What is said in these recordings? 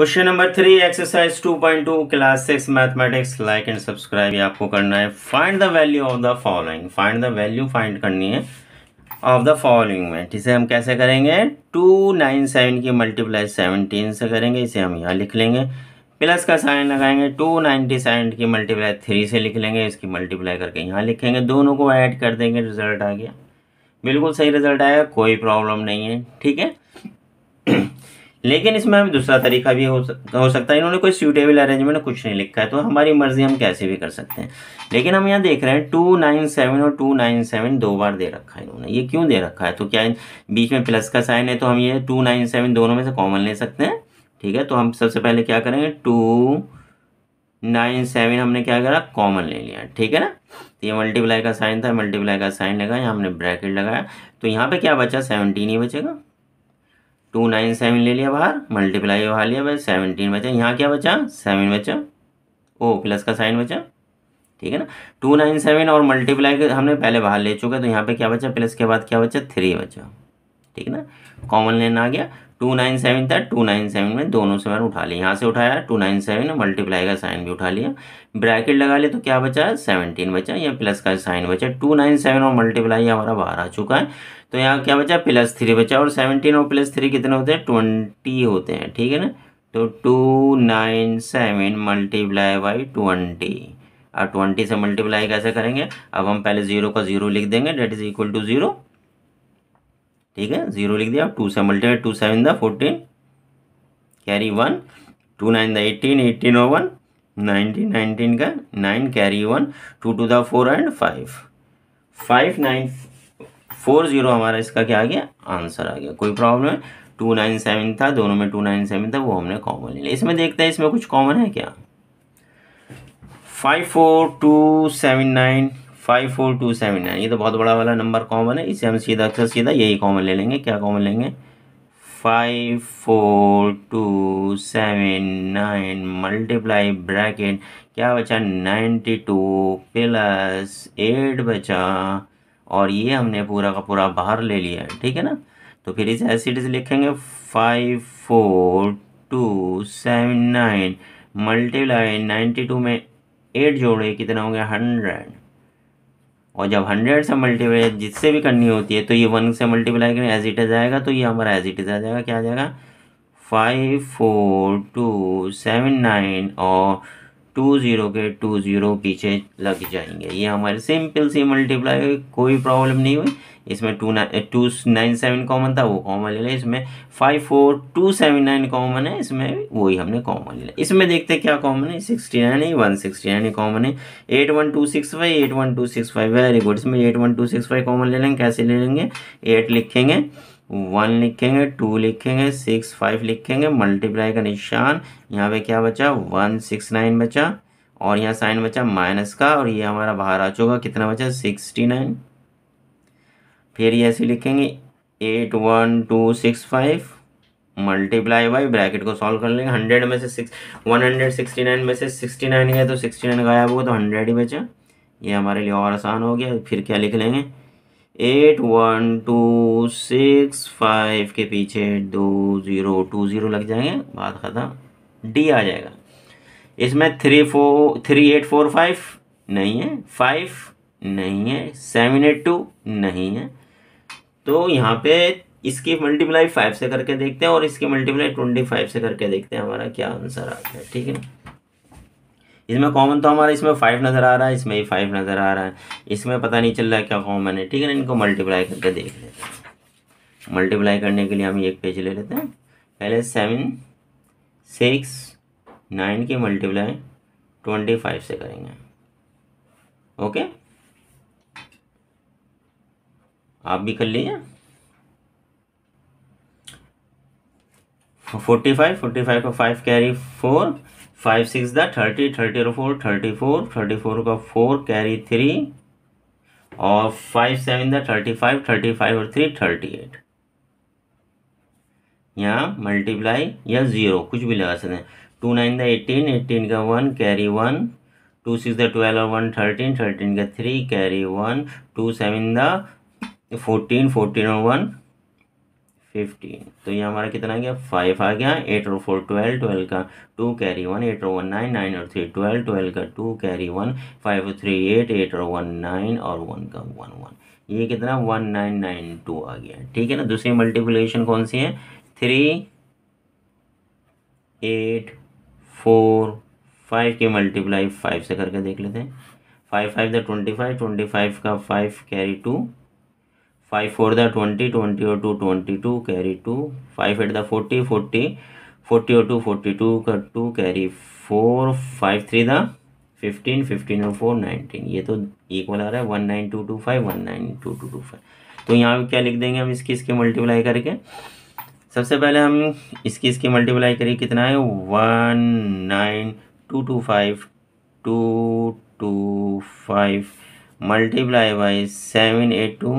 question number three exercise two point two class six mathematics like and subscribe आपको करना है find the value of the following find the value find करनी है of the following में इसे हम कैसे करेंगे टू नाइन सेवन की मल्टीप्लाई सेवनटीन से करेंगे इसे हम यहाँ लिख लेंगे प्लस का साइन लगाएंगे टू नाइन्टी सेवन की मल्टीप्लाई थ्री से लिख लेंगे इसकी मल्टीप्लाई करके यहाँ लिखेंगे दोनों को ऐड कर देंगे रिजल्ट आ गया बिल्कुल सही रिजल्ट आएगा कोई प्रॉब्लम नहीं है ठीक है लेकिन इसमें हमें दूसरा तरीका भी हो सकता हो सकता है इन्होंने कोई सूटेबल अरेंजमेंट कुछ नहीं लिखा है तो हमारी मर्जी हम कैसे भी कर सकते हैं लेकिन हम यहाँ देख रहे हैं टू नाइन सेवन और टू नाइन सेवन दो बार दे रखा है इन्होंने ये क्यों दे रखा है तो क्या बीच में प्लस का साइन है तो हम ये टू नाइन सेवन दोनों में से कॉमन ले सकते हैं ठीक है तो हम सबसे पहले क्या करेंगे टू नाइन सेवन हमने क्या करा कॉमन ले लिया ठीक है ना तो ये मल्टीप्लाई का साइन था मल्टीप्लाई का साइन लगा यहाँ हमने ब्रैकेट लगाया तो यहाँ पे क्या बचा सेवनटीन ही बचेगा टू नाइन सेवन ले लिया बाहर मल्टीप्लाई उठा लिया भाई सेवनटीन बचा यहाँ क्या बचा सेवन बचा ओ प्लस का साइन बचा ठीक है ना टू नाइन सेवन और मल्टीप्लाई हमने पहले बाहर ले चुके तो यहाँ पे क्या बचा प्लस के बाद क्या बचा थ्री बचा ठीक है ना कॉमन लेन आ गया टू नाइन सेवन था टू नाइन सेवन में दोनों से मैंने उठा लिया यहाँ से उठाया टू नाइन सेवन मल्टीप्लाई का साइन भी उठा लिया ब्रैकेट लगा लिया तो क्या बचा सेवनटीन बचा या प्लस का साइन बचा टू नाइन सेवन और मल्टीप्लाई हमारा बाहर आ चुका है तो यहाँ क्या बचा प्लस थ्री बचा और सेवनटीन और प्लस थ्री कितने होते हैं ट्वेंटी होते हैं ठीक है ना तो two nine seven multiply by twenty और ट्वेंटी से मल्टीप्लाई कैसे करेंगे अब हम पहले ज़ीरो का ज़ीरो लिख देंगे that is equal to zero ठीक है जीरो लिख दिया टू से multiply two seven the fourteen carry one two nine the eighteen eighteen और वन नाइनटीन नाइनटीन का nine carry one two two the four and five five nine four zero हमारा इसका क्या आ गया आंसर आ गया कोई प्रॉब्लम है टू नाइन सेवन था दोनों में टू नाइन सेवन था वो हमने कॉमन ले लिया इसमें देखते हैं इसमें कुछ कॉमन है क्या five four two seven nine five four two seven nine ये तो बहुत बड़ा वाला नंबर कॉमन है इसे हम सीधा अक्सर सीधा यही कॉमन ले लेंगे क्या कॉमन लेंगे five four two seven nine multiply bracket क्या बचा नाइन्टी टू प्लस एट बचा और ये हमने पूरा का पूरा बाहर ले लिया है ठीक है ना तो फिर इसे एसिड से लिखेंगे five four two seven nine multiply ninety two में एट जोड़े कितना हो गया हंड्रेड और जब हंड्रेड से मल्टीप्लाई जिससे भी करनी होती है तो ये वन से मल्टीप्लाई करें एज इट इज आएगा तो ये हमारा एज इट इज आ जाएगा क्या आ जाएगा five four two seven nine और टू ज़ीरो के टू ज़ीरो पीछे लग जाएंगे ये हमारे सिंपल सी मल्टीप्लाई कोई प्रॉब्लम नहीं हुई इसमें two nine two nine seven common था वो कॉमन ले लिया इसमें five four two seven nine common है इसमें वही हमने कॉमन ले लिया इसमें देखते क्या कॉमन है सिक्सटी नाइन है वन सिक्सटी नाइन कॉमन है eight one two six five eight one two six five very good इसमें eight one two six five common ले लेंगे कैसे ले लेंगे एट लिखेंगे वन लिखेंगे टू लिखेंगे सिक्स फाइव लिखेंगे मल्टीप्लाई का निशान यहाँ पे क्या बचा वन सिक्स नाइन बचा और यहाँ साइन बचा माइनस का और ये हमारा बाहर आ चुका कितना बचा सिक्सटी नाइन फिर ये ऐसे लिखेंगे eight one two six five multiply by bracket को सॉल्व कर लेंगे हंड्रेड में से six one hundred sixty nine में से सिक्सटी नाइन गया तो सिक्सटी नाइन गायब हुआ तो हंड्रेड ही बचा ये हमारे लिए और आसान हो गया फिर क्या लिख लेंगे eight one two six five के पीछे दो ज़ीरो टू ज़ीरो लग जाएंगे बात ख़त्म डी आ जाएगा इसमें three four three eight four five नहीं है फाइव नहीं है सेवन एट टू नहीं है तो यहाँ पे इसकी मल्टीप्लाई फाइव से करके देखते हैं और इसकी मल्टीप्लाई ट्वेंटी फाइव से करके देखते हैं हमारा क्या आंसर आता है ठीक है इसमें कॉमन तो हमारा इसमें फाइव नज़र आ रहा है इसमें ही फाइव नज़र आ रहा है इसमें पता नहीं चल रहा है क्या कॉमन है ठीक है ना इनको मल्टीप्लाई करके देख लेते हैं मल्टीप्लाई करने के लिए हम एक पेज ले लेते हैं पहले सेवन सिक्स नाइन की मल्टीप्लाई ट्वेंटी फाइव से करेंगे ओके आप भी कर लीजिए फोर्टी फाइव फोर्टी फाइव का five carry four five six thirty thirty thirty four thirty four thirty four का फोर कैरी थ्री और five seven thirty five thirty five और थ्री थर्टी एट यहाँ मल्टीप्लाई या ज़ीरो कुछ भी लगा सकते हैं two nine the eighteen eighteen का one carry one two six the twelve और वन थर्टीन थर्टीन का three carry one two seven the fourteen fourteen और वन फिफ्टीन तो ये हमारा कितना आ गया फाइव आ गया एट और फोर ट्वेल्व ट्वेल्व का टू कैरी वन एट और वन नाइन नाइन और थ्री ट्वेल्व ट्वेल्व का टू कैरी वन फाइव और थ्री एट एट और वन नाइन और वन का वन वन ये कितना वन नाइन नाइन टू आ गया ठीक है ना दूसरी मल्टीप्लिकेशन कौन सी है थ्री एट फोर फाइव की मल्टीप्लाई फाइव से करके देख लेते हैं five five the twenty five twenty five का five carry two five four the twenty twenty और two twenty two carry two five eight the forty forty forty और two forty two का two carry four five three the fifteen fifteen और four nineteen ये तो equal आ रहा है one nine two two five one nine two two two five तो यहाँ पर क्या लिख देंगे हम इसकी इसकी मल्टीप्लाई करके सबसे पहले हम इसकी इसकी मल्टीप्लाई करें कितना है one nine two two five two two five multiply by seven eight two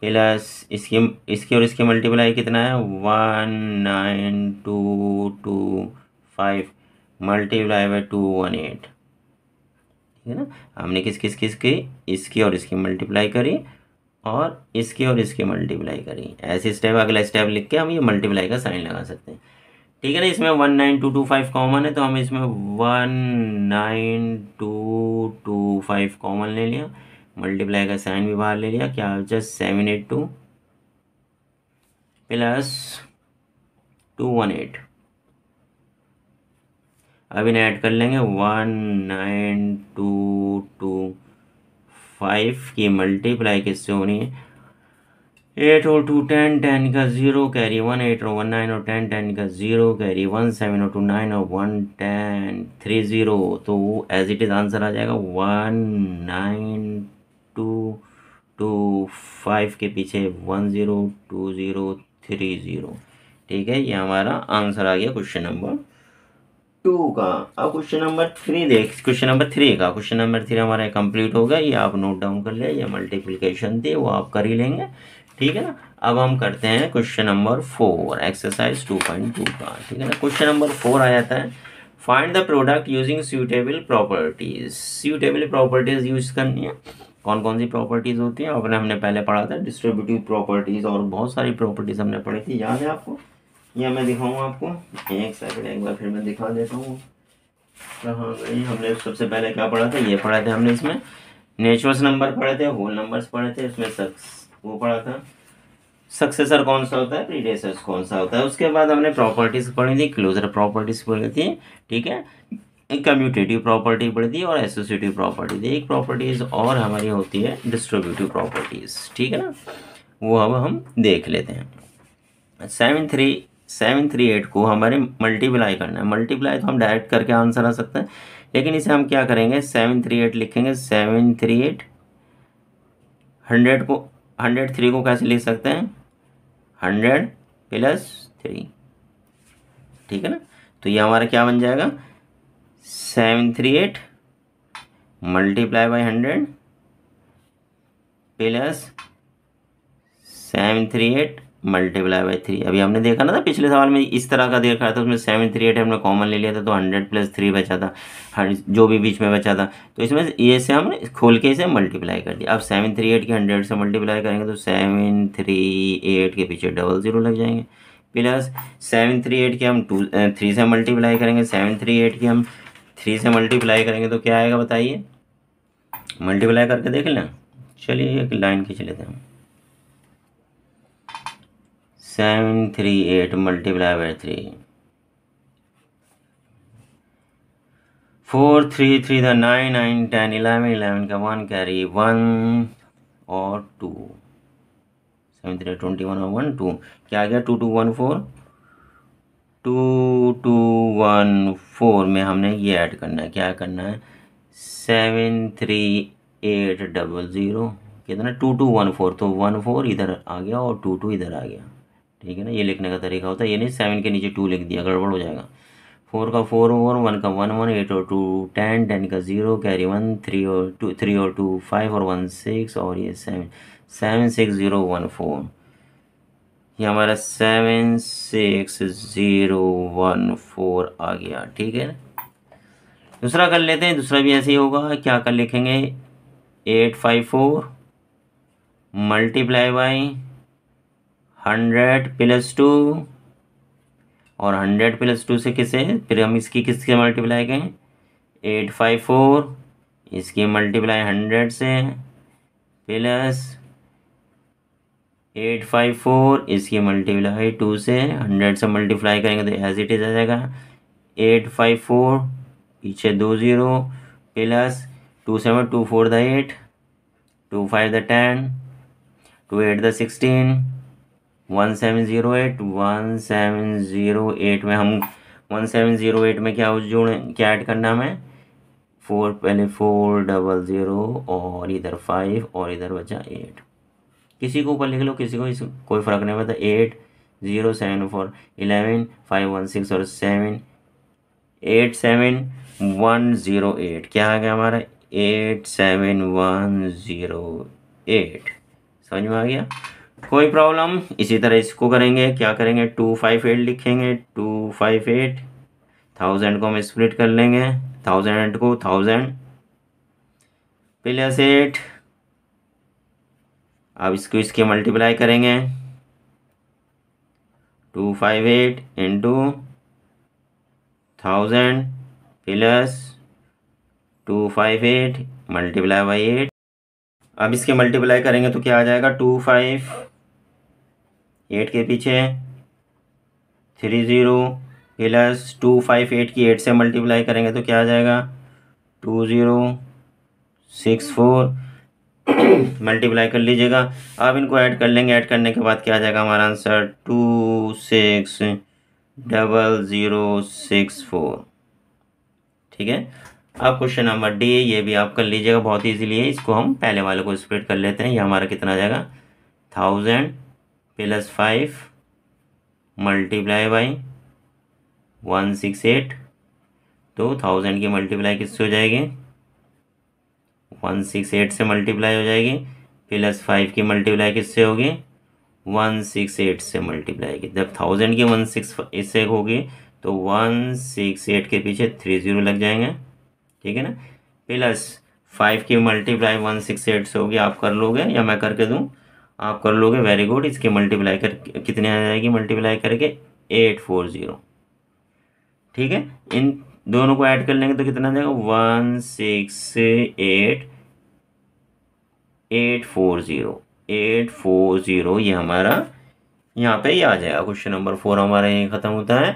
plus इसकी इसकी और इसकी मल्टीप्लाई कितना है one nine two two five multiply by two one eight ठीक है ना हमने किस किस किस की इसकी और इसकी मल्टीप्लाई करी और इसकी और इसकी मल्टीप्लाई करी ऐसे स्टेप अगला स्टेप लिख के हम ये मल्टीप्लाई का साइन लगा सकते हैं ठीक है ना इसमें one nine two two five common है तो हम इसमें one nine two two five common ले लिया मल्टीप्लाई का साइन भी बाहर ले लिया क्या हो जाए seven eight two plus two one eight अब इन्हें ऐड कर लेंगे one nine two two five की मल्टीप्लाई किससे होनी है एट और टू टेन टेन का ज़ीरो कैरी वन एट और वन नाइन और टेन टेन का ज़ीरो कैरी वन सेवन और टू नाइन और वन टेन थ्री ज़ीरो तो एज इट इज़ आंसर आ जाएगा one nine two two five के पीछे one zero two zero three zero ठीक है ये हमारा आंसर आ गया क्वेश्चन नंबर टू का अब क्वेश्चन नंबर थ्री देख क्वेश्चन नंबर थ्री का क्वेश्चन नंबर थ्री हमारा कंप्लीट हो गया ये आप नोट डाउन कर लें ये मल्टीप्लिकेशन थी वो आप कर ही लेंगे ठीक है ना अब हम करते हैं question number four exercise two point two का ठीक है ना क्वेश्चन नंबर फोर आ जाता है find the product using suitable properties suitable properties use करनी है कौन कौन सी प्रॉपर्टीज़ होती हैं अपने हमने पहले पढ़ा था डिस्ट्रीब्यूटिव प्रॉपर्टीज़ और बहुत सारी प्रॉपर्टीज़ हमने पढ़ी थी याद है आपको या मैं दिखाऊँगा आपको एक सेकंड एक बार फिर मैं दिखा देता हूँ कहाँ गई हमने सबसे पहले क्या पढ़ा था ये पढ़ा था हमने इसमें नेचुरल्स नंबर पढ़े थे होल नंबर्स पढ़े थे उसमें सक्स वो पढ़ा था सक्सेसर कौन सा होता है प्रीडेसर कौन सा होता है उसके बाद हमने प्रॉपर्टीज़ पढ़ी थी क्लोजर प्रॉपर्टीज़ पढ़ी थी ठीक है एक कम्यूटेटिव प्रॉपर्टी पड़ती थी और एसोसिएटिव प्रॉपर्टी थी एक प्रॉपर्टीज़ और हमारी होती है डिस्ट्रीब्यूटिव प्रॉपर्टीज़ ठीक है ना वो अब हम देख लेते हैं seven three seven three eight को हमारे मल्टीप्लाई करना है मल्टीप्लाई तो हम डायरेक्ट करके आंसर आ सकते हैं लेकिन इसे हम क्या करेंगे सेवन थ्री एट लिखेंगे सेवन थ्री एट हंड्रेड को हंड्रेड थ्री को कैसे लिख सकते हैं हंड्रेड प्लस थ्री ठीक है ना तो ये हमारा क्या बन जाएगा seven three eight multiply by hundred plus seven three eight multiply by three अभी हमने देखा ना था पिछले सवाल में इस तरह का देखा था तो उसमें सेवन थ्री एट हमने कॉमन ले लिया था तो हंड्रेड प्लस थ्री बचा था जो भी बीच में बचा था तो इसमें ये से हमने खोल के इसे मल्टीप्लाई कर दिया अब सेवन थ्री एट के हंड्रेड से मल्टीप्लाई करेंगे तो सेवन थ्री एट के पीछे डबल ज़ीरो लग जाएंगे प्लस सेवन थ्री एट के हम टू थ्री से मल्टीप्लाई करेंगे सेवन थ्री एट के हम थ्री से मल्टीप्लाई करेंगे तो क्या आएगा बताइए मल्टीप्लाई करके देख लें चलिए एक लाइन खींच लेते हैं seven three eight multiply by three four three three था nine nine ten eleven eleven का वन कैरी वन और two seven three twenty one और वन टू क्या आ गया two two one four two two one four में हमने ये ऐड करना है क्या करना है seven three eight double zero कितना टू टू वन फोर तो वन फोर इधर आ गया और टू टू इधर आ गया ठीक है ना ये लिखने का तरीका होता है ये नहीं सेवन के नीचे टू लिख दिया गड़बड़ हो जाएगा फोर का फोर और वन का वन वन एट और टू टेन टेन का ज़ीरो कैरी वन थ्री और टू थ्री और टू फाइव और वन सिक्स और ये seven seven six zero one four ये हमारा seven six zero one four आ गया ठीक है दूसरा कर लेते हैं दूसरा भी ऐसे ही होगा क्या कर लिखेंगे eight five four multiply by hundred plus two और हंड्रेड प्लस टू से किसे फिर हम इसकी किसके मल्टीप्लाई करें एट फाइव फोर इसकी मल्टीप्लाई हंड्रेड से प्लस एट फाइव फोर इसकी मल्टीप्लाई टू से हंड्रेड से मल्टीप्लाई करेंगे तो एज इट इज आ जाएगा एट फाइव फोर पीछे दो zero plus two seven two four the eight two five the ten two eight the sixteen one seven zero eight one seven zero eight में हम one seven zero eight में क्या जुड़े क्या add करना हमें फोर पहले फोर डबल ज़ीरो और इधर फाइव और इधर बचा एट किसी को ऊपर लिख लो किसी को इस कोई फ़र्क नहीं पड़ता eight zero seven four eleven five one six और seven eight seven one zero eight क्या आ गया हमारा eight seven one zero eight समझ में आ गया कोई प्रॉब्लम इसी तरह इसको करेंगे क्या करेंगे टू फाइव एट लिखेंगे टू फाइव एट थाउजेंड को हम स्प्लिट कर लेंगे थाउजेंड को थाउजेंड प्लस एट अब इसको इसके मल्टीप्लाई करेंगे two five eight into thousand plus two five eight multiply by eight अब इसके मल्टीप्लाई करेंगे तो क्या आ जाएगा टू फाइव एट के पीछे three zero plus two five eight की एट से मल्टीप्लाई करेंगे तो क्या आ जाएगा two zero six four multiply कर लीजिएगा आप इनको ऐड कर लेंगे ऐड करने के बाद क्या आ जाएगा हमारा answer two six double zero six four ठीक है अब क्वेश्चन नंबर डी ये भी आप कर लीजिएगा बहुत ईजीली है इसको हम पहले वाले को स्प्रेड कर लेते हैं ये हमारा कितना आ जाएगा thousand plus five multiply by one six eight तो थाउजेंड की मल्टीप्लाई किससे हो जाएगी वन सिक्स एट से मल्टीप्लाई हो जाएगी प्लस फाइव की मल्टीप्लाई किससे होगी वन सिक्स एट से मल्टीप्लाई की जब थाउजेंड की वन सिक्स इससे होगी तो वन सिक्स एट के पीछे थ्री ज़ीरो लग जाएंगे ठीक है ना प्लस फाइव की मल्टीप्लाई वन सिक्स एट से होगी आप कर लोगे या मैं करके दूँ आप कर लोगे वेरी गुड इसकी मल्टीप्लाई कर कितने आ जाएगी मल्टीप्लाई करके एट फोर ज़ीरो ठीक है इन दोनों को ऐड कर लेंगे तो कितना जाएगा one six eight eight four zero eight four zero ये हमारा यहाँ पे ही आ जाएगा क्वेश्चन नंबर फोर हमारा यहीं ख़त्म होता है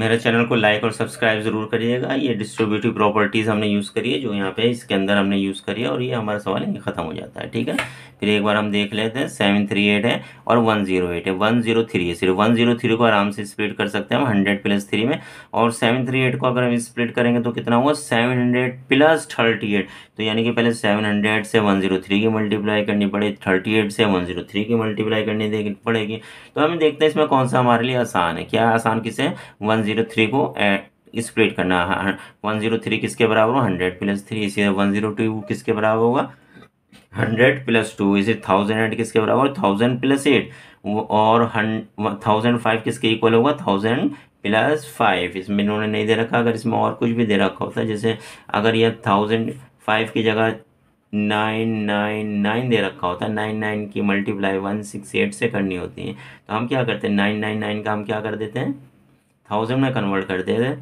मेरे चैनल को लाइक और सब्सक्राइब ज़रूर करिएगा ये डिस्ट्रीब्यूटिव प्रॉपर्टीज़ हमने यूज़ करी है जो यहाँ पे इसके अंदर हमने यूज़ करी है और ये हमारा सवाल यहीं ख़त्म हो जाता है ठीक है फिर एक बार हम देख लेते हैं सेवन थ्री एट है और वन जीरो एट है वन जीरो थ्री है सिर्फ वन जीरो थ्री को आराम से स्प्लिट कर सकते हैं हम हंड्रेड प्लस थ्री में और सेवन थ्री एट को अगर हम स्प्लिट करेंगे तो कितना होगा seven hundred plus thirty eight तो यानी कि पहले सेवन हंड्रेड से वन जीरो थ्री की मल्टीप्लाई करनी पड़े थर्टी एट से वन जीरो थ्री की मल्टीप्लाई करनी पड़ेगी तो हम देखते हैं इसमें कौन सा हमारे लिए आसान है क्या आसान किसे वन वन जीरो थ्री को स्प्लिट करना है वन जीरो थ्री किसके बराबर हो हंड्रेड प्लस थ्री इसी वन जीरो टू किसके बराबर होगा हंड्रेड प्लस टू इसे थाउजेंड एट किसके बराबर थाउजेंड प्लस एट और थाउजेंड फाइव किसके इक्वल होगा थाउजेंड प्लस फाइव इसमें इन्होंने नहीं दे रखा अगर इसमें और कुछ भी दे रखा होता जैसे अगर यह थाउजेंड फाइव की जगह नाइन नाइन नाइन दे रखा होता है नाइन नाइन की मल्टीप्लाई वन सिक्स एट से करनी होती है तो हम क्या करते हैं नाइन नाइन नाइन का हम क्या कर देते हैं थाउजेंड में कन्वर्ट करते थे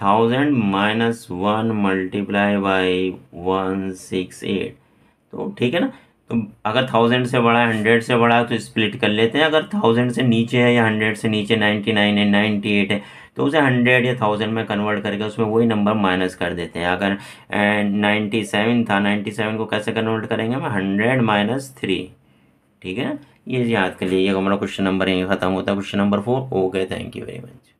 thousand minus one multiply by one six eight तो ठीक है ना तो अगर थाउजेंड से बड़ा हंड्रेड से बड़ा है तो स्प्लिट कर लेते हैं अगर थाउजेंड से नीचे है या हंड्रेड से नीचे नाइन्टी नाइन है नाइन्टी एट है तो उसे हंड्रेड या थाउजेंड में कन्वर्ट करके उसमें वही नंबर माइनस कर देते हैं अगर नाइन्टी सेवन था नाइन्टी सेवन को कैसे कन्वर्ट करेंगे हम हंड्रेड माइनस थ्री ठीक है ये याद कर लीजिएगा हमारा क्वेश्चन नंबर यहीं ख़त्म होता है question number four okay thank you very much